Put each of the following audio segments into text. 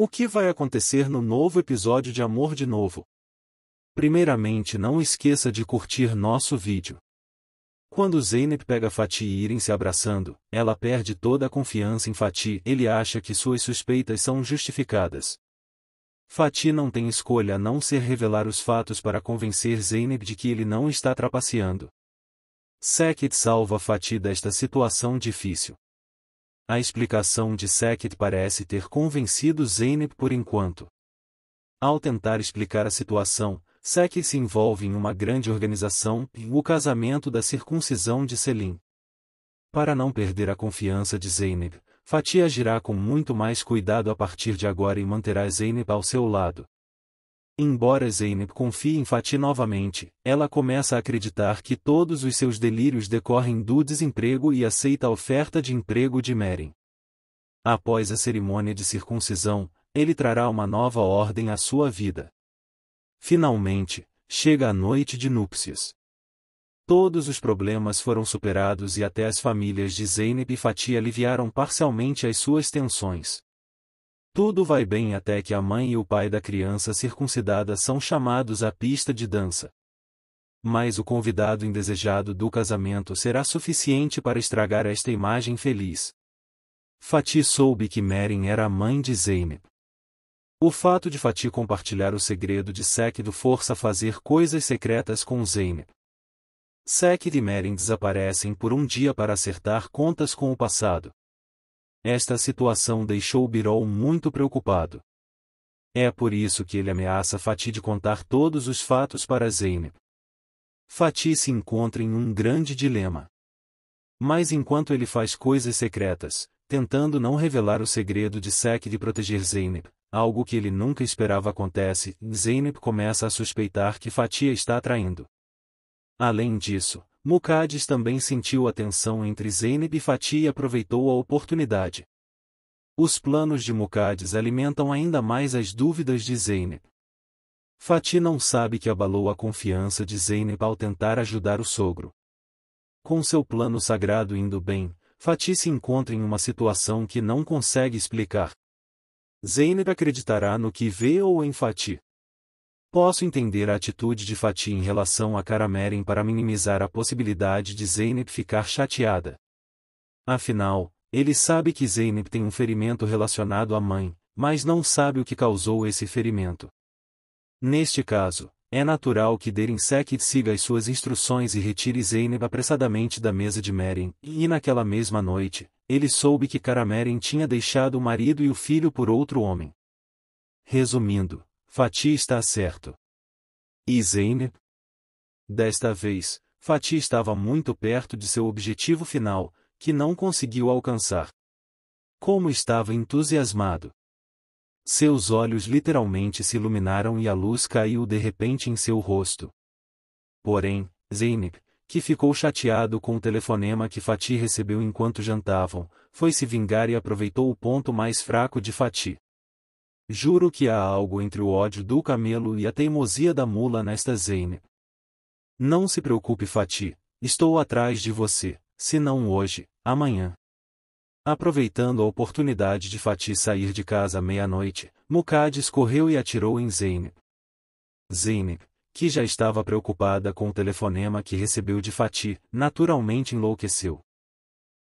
O que vai acontecer no novo episódio de Amor de Novo? Primeiramente não esqueça de curtir nosso vídeo. Quando Zeynep pega Fatih e Irem se abraçando, ela perde toda a confiança em Fatih ele acha que suas suspeitas são justificadas. Fatih não tem escolha a não ser revelar os fatos para convencer Zeynep de que ele não está trapaceando. Sekit salva Fatih desta situação difícil. A explicação de Sekit parece ter convencido Zeynep por enquanto. Ao tentar explicar a situação, Sekit se envolve em uma grande organização e o casamento da circuncisão de Selim. Para não perder a confiança de Zeynep, Fatih agirá com muito mais cuidado a partir de agora e manterá Zeynep ao seu lado. Embora Zeynep confie em Fatih novamente, ela começa a acreditar que todos os seus delírios decorrem do desemprego e aceita a oferta de emprego de Meren. Após a cerimônia de circuncisão, ele trará uma nova ordem à sua vida. Finalmente, chega a noite de núpcias. Todos os problemas foram superados e até as famílias de Zeynep e Fatih aliviaram parcialmente as suas tensões. Tudo vai bem até que a mãe e o pai da criança circuncidada são chamados à pista de dança. Mas o convidado indesejado do casamento será suficiente para estragar esta imagem feliz. Fati soube que Merin era a mãe de Zeynep. O fato de Fati compartilhar o segredo de do força a fazer coisas secretas com Zeynep. Sek e Merin desaparecem por um dia para acertar contas com o passado. Esta situação deixou Birol muito preocupado. É por isso que ele ameaça Fatih de contar todos os fatos para Zeynep. Fatih se encontra em um grande dilema. Mas enquanto ele faz coisas secretas, tentando não revelar o segredo de Sek de proteger Zeynep, algo que ele nunca esperava acontece, Zeynep começa a suspeitar que Fatih está traindo. Além disso, Mukades também sentiu a tensão entre Zeynep e Fatih e aproveitou a oportunidade. Os planos de Mukades alimentam ainda mais as dúvidas de Zeynep. Fatih não sabe que abalou a confiança de Zeynep ao tentar ajudar o sogro. Com seu plano sagrado indo bem, Fatih se encontra em uma situação que não consegue explicar. Zeynep acreditará no que vê ou em Fatih. Posso entender a atitude de Fatih em relação a Karameren para minimizar a possibilidade de Zeynep ficar chateada. Afinal, ele sabe que Zeynep tem um ferimento relacionado à mãe, mas não sabe o que causou esse ferimento. Neste caso, é natural que Derinsek siga as suas instruções e retire Zeynep apressadamente da mesa de Meren, e naquela mesma noite, ele soube que Karameren tinha deixado o marido e o filho por outro homem. Resumindo, Fati está certo. E Zeynep? Desta vez, Fati estava muito perto de seu objetivo final, que não conseguiu alcançar. Como estava entusiasmado! Seus olhos literalmente se iluminaram e a luz caiu de repente em seu rosto. Porém, Zeynep, que ficou chateado com o telefonema que Fati recebeu enquanto jantavam, foi se vingar e aproveitou o ponto mais fraco de Fati. Juro que há algo entre o ódio do camelo e a teimosia da mula nesta Zeynep. Não se preocupe, Fati. Estou atrás de você, se não hoje, amanhã. Aproveitando a oportunidade de Fati sair de casa à meia-noite, Mukades correu e atirou em Zeynep. Zeynep, que já estava preocupada com o telefonema que recebeu de Fati, naturalmente enlouqueceu.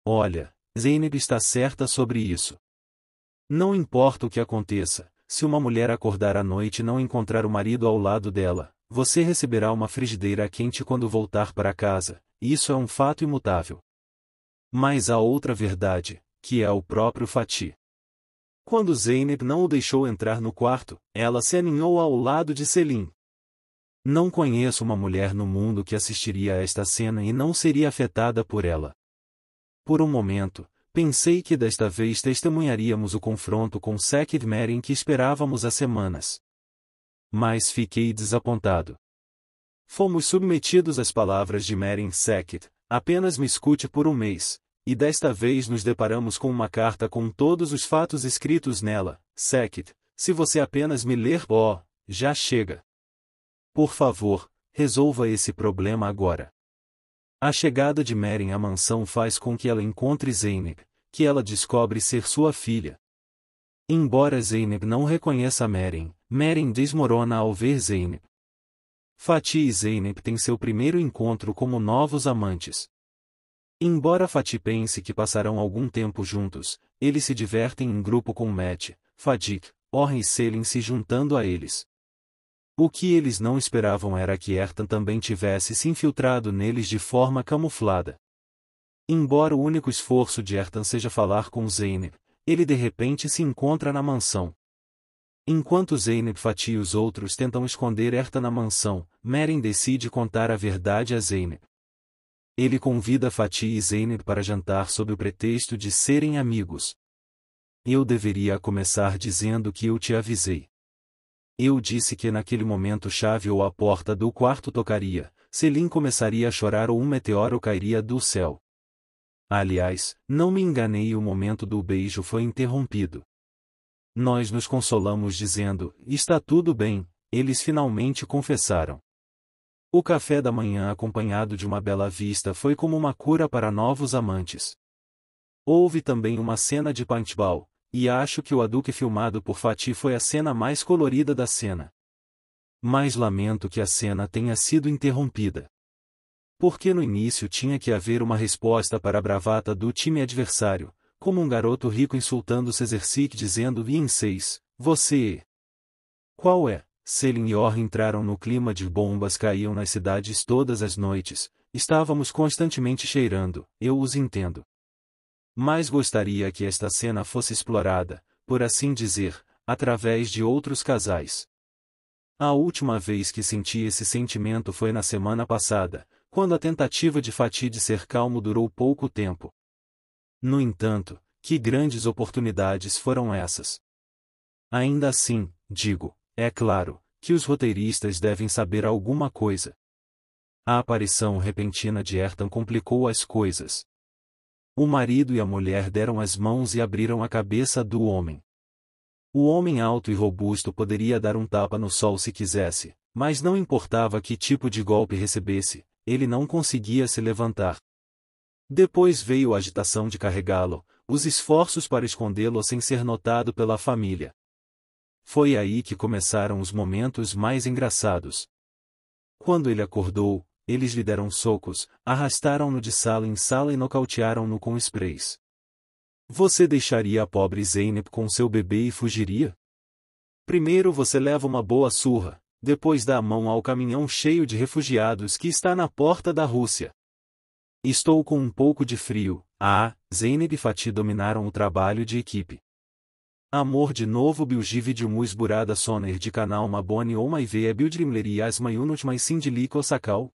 Olha, Zeynep está certa sobre isso, não importa o que aconteça, se uma mulher acordar à noite e não encontrar o marido ao lado dela, você receberá uma frigideira quente quando voltar para casa, isso é um fato imutável. Mas há outra verdade, que é o próprio Fati. Quando Zeynep não o deixou entrar no quarto, ela se aninhou ao lado de Selim. Não conheço uma mulher no mundo que assistiria a esta cena e não seria afetada por ela. Por um momento, Pensei que desta vez testemunharíamos o confronto com Merin que esperávamos há semanas. Mas fiquei desapontado. Fomos submetidos às palavras de Merin Sekid, apenas me escute por um mês, e desta vez nos deparamos com uma carta com todos os fatos escritos nela, Sekid, se você apenas me ler, ó, oh, já chega. Por favor, resolva esse problema agora. A chegada de Meren à mansão faz com que ela encontre Zeynep, que ela descobre ser sua filha. Embora Zeynep não reconheça Meren, Meren desmorona ao ver Zeynep. Fatih e Zeynep têm seu primeiro encontro como novos amantes. Embora Fatih pense que passarão algum tempo juntos, eles se divertem em grupo com Matt, Fadik, Orrin e Selin se juntando a eles. O que eles não esperavam era que Ertan também tivesse se infiltrado neles de forma camuflada. Embora o único esforço de Ertan seja falar com Zeynep, ele de repente se encontra na mansão. Enquanto Zeynep e os outros tentam esconder Ertan na mansão, Meren decide contar a verdade a Zeynep. Ele convida Fatih e Zeynep para jantar sob o pretexto de serem amigos. Eu deveria começar dizendo que eu te avisei. Eu disse que naquele momento chave ou a porta do quarto tocaria, Selim começaria a chorar ou um meteoro cairia do céu. Aliás, não me enganei e o momento do beijo foi interrompido. Nós nos consolamos dizendo, está tudo bem, eles finalmente confessaram. O café da manhã acompanhado de uma bela vista foi como uma cura para novos amantes. Houve também uma cena de paintball, e acho que o aduque filmado por Fatih foi a cena mais colorida da cena. Mas lamento que a cena tenha sido interrompida. Porque no início tinha que haver uma resposta para a bravata do time adversário, como um garoto rico insultando Sezercic dizendo e em seis, você... Qual é? Selin e Or entraram no clima de bombas caíam nas cidades todas as noites, estávamos constantemente cheirando, eu os entendo mas gostaria que esta cena fosse explorada, por assim dizer, através de outros casais. A última vez que senti esse sentimento foi na semana passada, quando a tentativa de Fati de ser calmo durou pouco tempo. No entanto, que grandes oportunidades foram essas? Ainda assim, digo, é claro, que os roteiristas devem saber alguma coisa. A aparição repentina de Ertan complicou as coisas. O marido e a mulher deram as mãos e abriram a cabeça do homem. O homem alto e robusto poderia dar um tapa no sol se quisesse, mas não importava que tipo de golpe recebesse, ele não conseguia se levantar. Depois veio a agitação de carregá-lo, os esforços para escondê-lo sem ser notado pela família. Foi aí que começaram os momentos mais engraçados. Quando ele acordou, eles lhe deram socos, arrastaram-no de sala em sala e nocautearam-no com sprays. Você deixaria a pobre Zeynep com seu bebê e fugiria? Primeiro você leva uma boa surra, depois dá a mão ao caminhão cheio de refugiados que está na porta da Rússia. Estou com um pouco de frio. Ah, Zeynep e Fatih dominaram o trabalho de equipe. Amor de novo Bilgivide de muzburada Soner de canal Mabone ou Maivea é Bildrimleri Asmayunut Mais Sindilico Sakal?